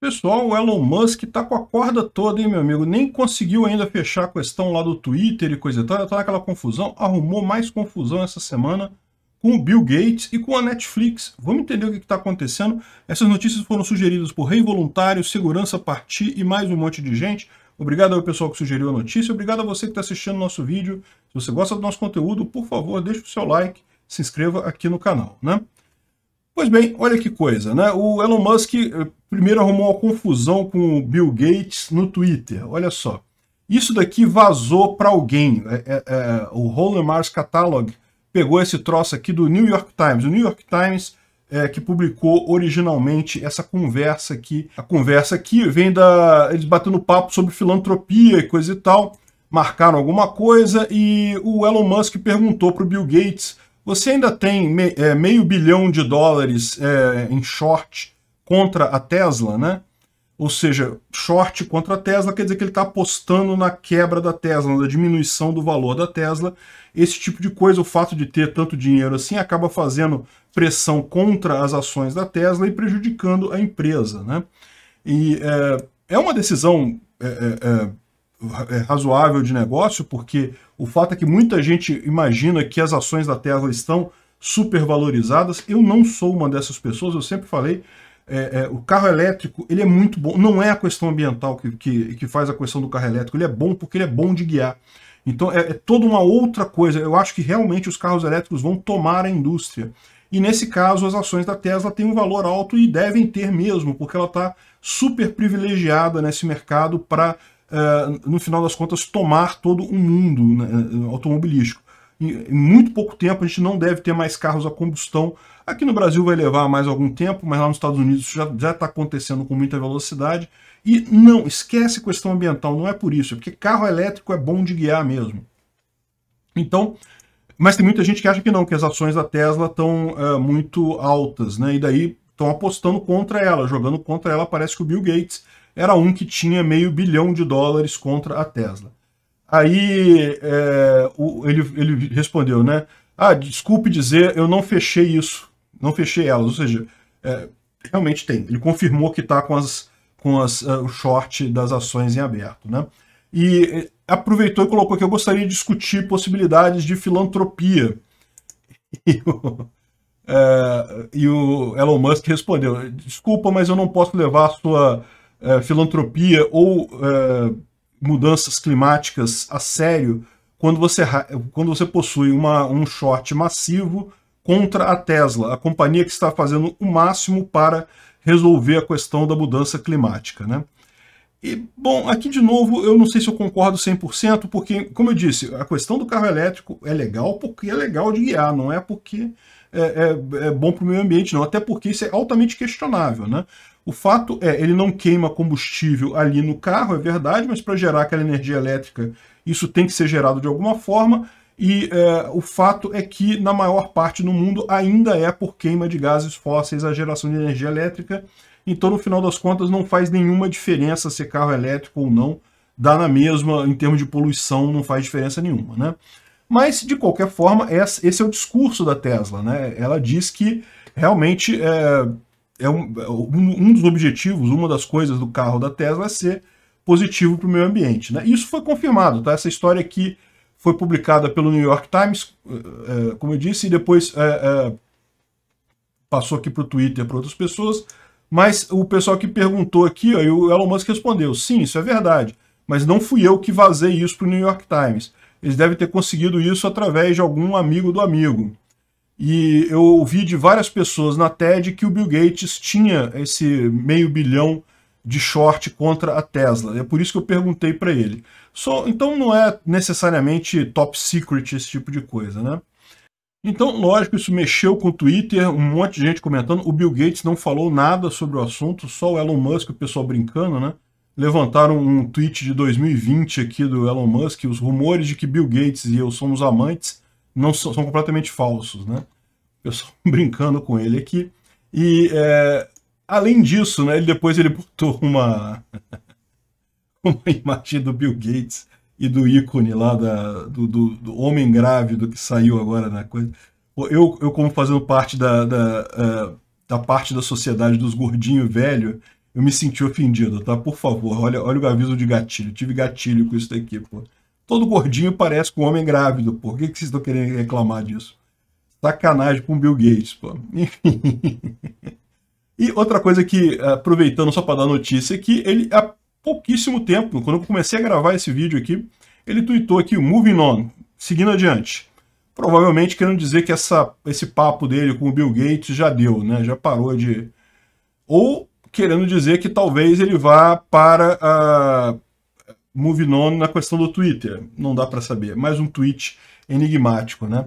Pessoal, o Elon Musk tá com a corda toda, hein, meu amigo? Nem conseguiu ainda fechar a questão lá do Twitter e coisa e tal. Tá naquela confusão. Arrumou mais confusão essa semana com o Bill Gates e com a Netflix. Vamos entender o que está acontecendo. Essas notícias foram sugeridas por Rei Voluntário, Segurança Partir e mais um monte de gente. Obrigado ao pessoal que sugeriu a notícia. Obrigado a você que está assistindo o nosso vídeo. Se você gosta do nosso conteúdo, por favor, deixe o seu like, se inscreva aqui no canal. Né? Pois bem, olha que coisa, né? O Elon Musk eh, primeiro arrumou uma confusão com o Bill Gates no Twitter. Olha só. Isso daqui vazou para alguém. É, é, é, o Roland Mars Catalog pegou esse troço aqui do New York Times. O New York Times é, que publicou originalmente essa conversa aqui. A conversa aqui vem da. Eles batendo papo sobre filantropia e coisa e tal. Marcaram alguma coisa e o Elon Musk perguntou para o Bill Gates você ainda tem me, é, meio bilhão de dólares é, em short contra a Tesla, né? Ou seja, short contra a Tesla quer dizer que ele está apostando na quebra da Tesla, na diminuição do valor da Tesla. Esse tipo de coisa, o fato de ter tanto dinheiro assim, acaba fazendo pressão contra as ações da Tesla e prejudicando a empresa. Né? E é, é uma decisão é, é, é é, razoável de negócio, porque o fato é que muita gente imagina que as ações da Tesla estão supervalorizadas. Eu não sou uma dessas pessoas, eu sempre falei. É, é, o carro elétrico ele é muito bom, não é a questão ambiental que, que, que, faz a questão do carro elétrico, ele é bom porque ele é bom de guiar. Então é, é toda uma outra coisa. Eu acho que realmente os carros elétricos vão tomar a indústria. E nesse caso, as ações da Tesla têm um valor alto e devem ter mesmo, porque ela está super privilegiada nesse mercado para no final das contas, tomar todo o mundo né, eh, automobilístico. Em muito pouco tempo a gente não deve ter mais carros a combustão. Aqui no Brasil vai levar mais algum tempo, mas lá nos Estados Unidos já está acontecendo com muita velocidade. E não, esquece questão ambiental, não é por isso, é porque carro elétrico é bom de guiar mesmo. Então, mas tem muita gente que acha que não, que as ações da Tesla estão é, eh, muito altas, né? E daí estão apostando contra ela, jogando contra ela. Parece que o Bill Gates era um que tinha meio bilhão de dólares contra a Tesla. Aí é, o, ele, ele respondeu, né? Ah, desculpe dizer, eu não fechei isso, não fechei elas. Ou seja, é, realmente tem. Ele confirmou que está com, as, com as, uh, o short das ações em aberto, né? E é, aproveitou e colocou que eu gostaria de discutir possibilidades de filantropia. E o, é, e o Elon Musk respondeu: Desculpa, mas eu não posso levar sua é, filantropia ou é, mudanças climáticas a sério quando você, quando você possui uma, um short massivo contra a Tesla, a companhia que está fazendo o máximo para resolver a questão da mudança climática. Né? E, bom, aqui de novo, eu não sei se eu concordo 100%, porque, como eu disse, a questão do carro elétrico é legal porque é legal de guiar, não é porque é, é, é bom para o meio ambiente, não, até porque isso é altamente questionável. Né? O fato é, ele não queima combustível ali no carro, é verdade, mas para gerar aquela energia elétrica, isso tem que ser gerado de alguma forma, e é, o fato é que, na maior parte do mundo, ainda é por queima de gases fósseis a geração de energia elétrica. Então, no final das contas, não faz nenhuma diferença ser carro é elétrico ou não. Dá na mesma, em termos de poluição, não faz diferença nenhuma. Né? Mas, de qualquer forma, esse é o discurso da Tesla. Né? Ela diz que realmente é, é um, um dos objetivos, uma das coisas do carro da Tesla é ser positivo para o meio ambiente. Né? Isso foi confirmado, tá? Essa história aqui foi publicada pelo New York Times, eh, eh, como eu disse, e depois é, é, passou aqui para o Twitter para outras pessoas. Mas o pessoal que perguntou aqui, ó, e o Elon Musk respondeu: sim, isso é verdade, mas não fui eu que vazei isso para o New York Times. Eles devem ter conseguido isso através de algum amigo do amigo. E eu ouvi de várias pessoas na TED que o Bill Gates tinha esse meio bilhão de short contra a Tesla. É por isso que eu perguntei para ele. então não é necessariamente top secret esse tipo de coisa, né? Então, lógico, isso mexeu com o Twitter, um monte de gente comentando. O Bill Gates não falou nada sobre o assunto, só o Elon Musk, o pessoal brincando, né? Levantaram um tweet de 2020 aqui do Elon Musk, os rumores de que Bill Gates e eu somos amantes não são, são completamente falsos, né? Eu só brincando com ele aqui. E é, além disso, né, ele depois ele botou uma, uma imagem do Bill Gates e do ícone lá da, do, do, do, homem grávido que saiu agora na coisa. Eu, eu como fazendo parte da, da, é, da parte da sociedade dos gordinhos velho, eu me senti ofendido, tá? Por favor, olha, olha o aviso de gatilho. tive gatilho com isso daqui, pô todo gordinho parece com um homem grávido. Por que, que vocês estão querendo reclamar disso? Sacanagem com Bill Gates, pô. Enfim. E outra coisa que, aproveitando só para dar notícia, é que ele há pouquíssimo tempo, quando eu comecei a gravar esse vídeo aqui, ele tweetou aqui, moving on, seguindo adiante. Provavelmente querendo dizer que essa, esse papo dele com o Bill Gates já deu, né? Já parou de... Ou querendo dizer que talvez ele vá para... Uh, moving na questão do Twitter. Não dá para saber. Mais um tweet enigmático, né?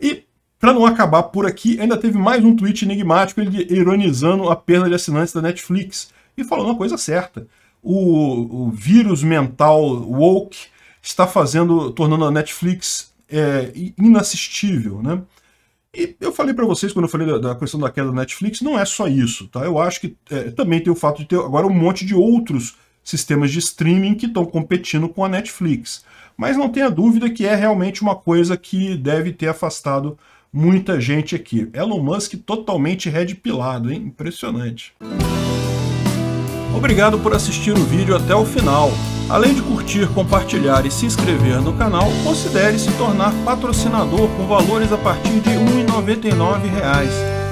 E para não acabar por aqui, ainda teve mais um tweet enigmático, ele ironizando a perda de assinantes da Netflix e falou uma coisa certa. O, o vírus mental woke está fazendo, tornando a Netflix é, inassistível, né? E eu falei para vocês, quando eu falei da, da, questão da queda da Netflix, não é só isso, tá? Eu acho que é, também tem o fato de ter agora um monte de outros sistemas de streaming que estão competindo com a Netflix. Mas não tenha dúvida que é realmente uma coisa que deve ter afastado muita gente aqui. Elon Musk totalmente red pilado, hein? Impressionante. Obrigado por assistir o vídeo até o final. Além de curtir, compartilhar e se inscrever no canal, considere se tornar patrocinador com valores a partir de R$ 1,99